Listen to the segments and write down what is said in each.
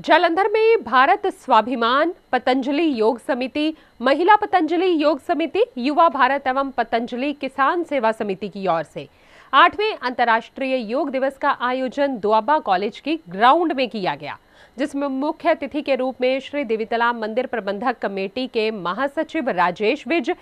जालंधर में भारत स्वाभिमान पतंजलि योग समिति महिला पतंजलि योग समिति युवा भारत एवं पतंजलि किसान सेवा समिति की ओर से आठवें अंतर्राष्ट्रीय योग दिवस का आयोजन दुआबा कॉलेज की ग्राउंड में किया गया जिसमें मुख्य अतिथि के रूप में श्री देवीतला मंदिर प्रबंधक कमेटी के महासचिव राजेश विज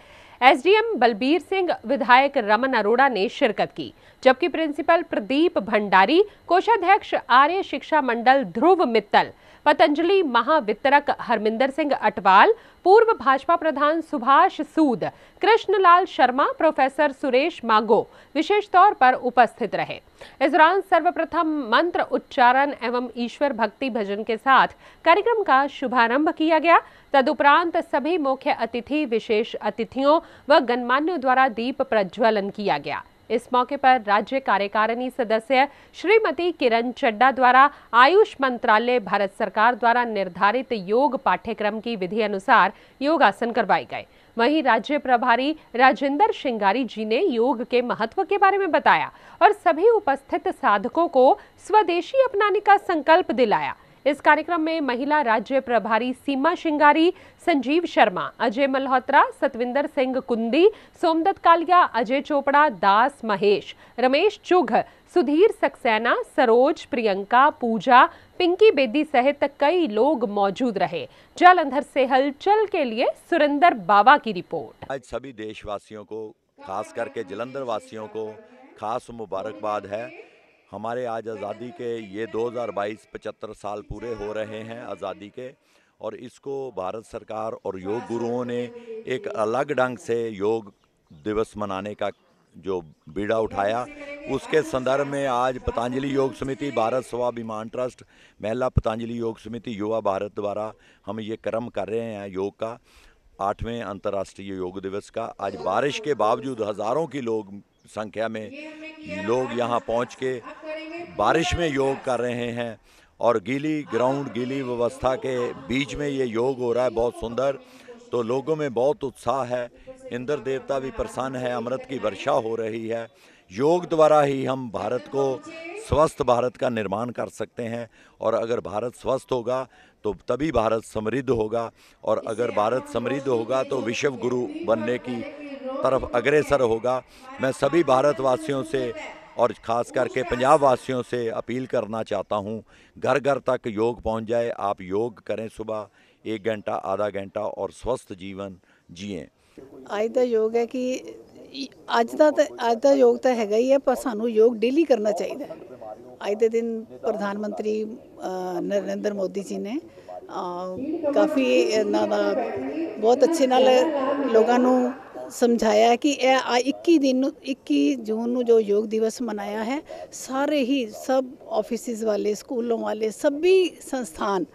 एसडीएम बलबीर सिंह विधायक रमन अरोड़ा ने शिरकत की जबकि प्रिंसिपल प्रदीप भंडारी कोषाध्यक्ष आर्य शिक्षा मंडल ध्रुव मित्तल पतंजलि महावितरक हरमिंदर सिंह अटवाल पूर्व भाजपा प्रधान सुभाष सूद कृष्णलाल शर्मा प्रोफेसर सुरेश मागो विशेष तौर पर उपस्थित रहे इस दौरान सर्वप्रथम मंत्र उच्चारण एवं ईश्वर भक्ति भजन के साथ कार्यक्रम का शुभारंभ किया गया तदुपरांत सभी मुख्य अतिथि विशेष अतिथियों व गणमान्यों द्वारा दीप प्रज्वलन किया गया इस मौके पर राज्य कार्यकारिणी सदस्य श्रीमती किरण चड्डा द्वारा आयुष मंत्रालय भारत सरकार द्वारा निर्धारित योग पाठ्यक्रम की विधि अनुसार योगासन करवाए गए वहीं राज्य प्रभारी राजेंद्र श्रिंगारी जी ने योग के महत्व के बारे में बताया और सभी उपस्थित साधकों को स्वदेशी अपनाने का संकल्प दिलाया इस कार्यक्रम में महिला राज्य प्रभारी सीमा शिंगारी संजीव शर्मा अजय मल्होत्रा सतविंदर सिंह कुंदी सोमदत्त कालिया अजय चोपड़ा दास महेश रमेश चुघ सुधीर सक्सेना सरोज प्रियंका पूजा पिंकी बेदी सहित कई लोग मौजूद रहे जालंधर से हलचल के लिए सुरेंद्र बाबा की रिपोर्ट आज सभी देशवासियों को खास करके जलंधर वासियों को खास मुबारकबाद है हमारे आज आज़ादी के ये 2022 75 साल पूरे हो रहे हैं आज़ादी के और इसको भारत सरकार और योग गुरुओं ने एक अलग ढंग से योग दिवस मनाने का जो बीड़ा उठाया उसके संदर्भ में आज पतंजलि योग समिति भारत स्वाभिमान ट्रस्ट महिला पतंजलि योग समिति युवा भारत द्वारा हम ये कर्म कर रहे हैं योग का आठवें अंतर्राष्ट्रीय योग दिवस का आज बारिश के बावजूद हज़ारों की लोग संख्या में लोग यहाँ पहुँच के बारिश में योग कर रहे हैं और गीली ग्राउंड गीली व्यवस्था के बीच में ये योग हो रहा है बहुत सुंदर तो लोगों में बहुत उत्साह है इंद्र देवता भी प्रसन्न है अमृत की वर्षा हो रही है योग द्वारा ही हम भारत को स्वस्थ भारत का निर्माण कर सकते हैं और अगर भारत स्वस्थ होगा तो तभी भारत समृद्ध होगा और अगर भारत समृद्ध होगा तो विश्व गुरु बनने की तरफ अग्रसर होगा मैं सभी भारतवासियों से और ख़ास करके पंजाब वासियों से अपील करना चाहता हूँ घर घर तक योग पहुँच जाए आप योग करें सुबह एक घंटा आधा घंटा और स्वस्थ जीवन जिए आज का योग है कि अज का तो अज का योग तो है ही है पर सू योग डेली करना चाहिए अज के दिन प्रधानमंत्री नरेंद्र मोदी जी ने काफ़ी इन्हों बहुत अच्छे ਦਾ लोगों ਅੱਛੇ समझाया कि ਇਹ इक्की दिन ਦਿਨ जून जो योग दिवस मनाया है सारे ही सब ऑफिस वाले स्कूलों वाले सभी संस्थान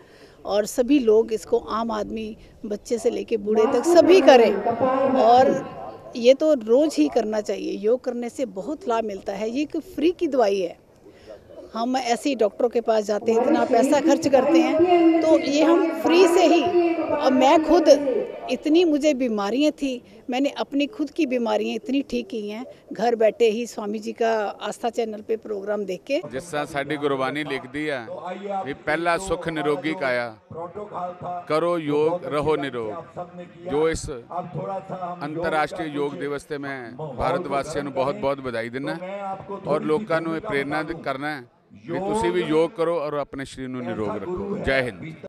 और सभी लोग इसको आम आदमी बच्चे से लेके बूढ़े तक सभी करें और ये तो रोज़ ही करना चाहिए योग करने से बहुत लाभ मिलता है ये एक फ्री की दवाई है हम ऐसे ही डॉक्टरों के पास जाते हैं इतना पैसा खर्च करते हैं तो ये हम फ्री से ही अब मैं खुद इतनी मुझे बीमारियां थी मैंने अपनी खुद की बीमारियां इतनी ठीक की हैं घर बैठे ही स्वामी जी का आस्था चैनल पे प्रोग्राम देख के जिस तरह साड़ी गुरबानी दी है ये पहला सुख निरोगी काया करो योग रहो निरोग जो इस अंतर्राष्ट्रीय योग दिवस से मैं भारत वासियों बहुत बहुत बधाई दिना और लोगों प्रेरणा करना है ਵੀ ਤੁਸੀਂ ਵੀ ਯੋਗ ਕਰੋ ਔਰ ਆਪਣੇ ਸਰੀਰ ਨੂੰ ਨਿਰੋਗ ਰੱਖੋ ਜੈ ਹਿੰਦ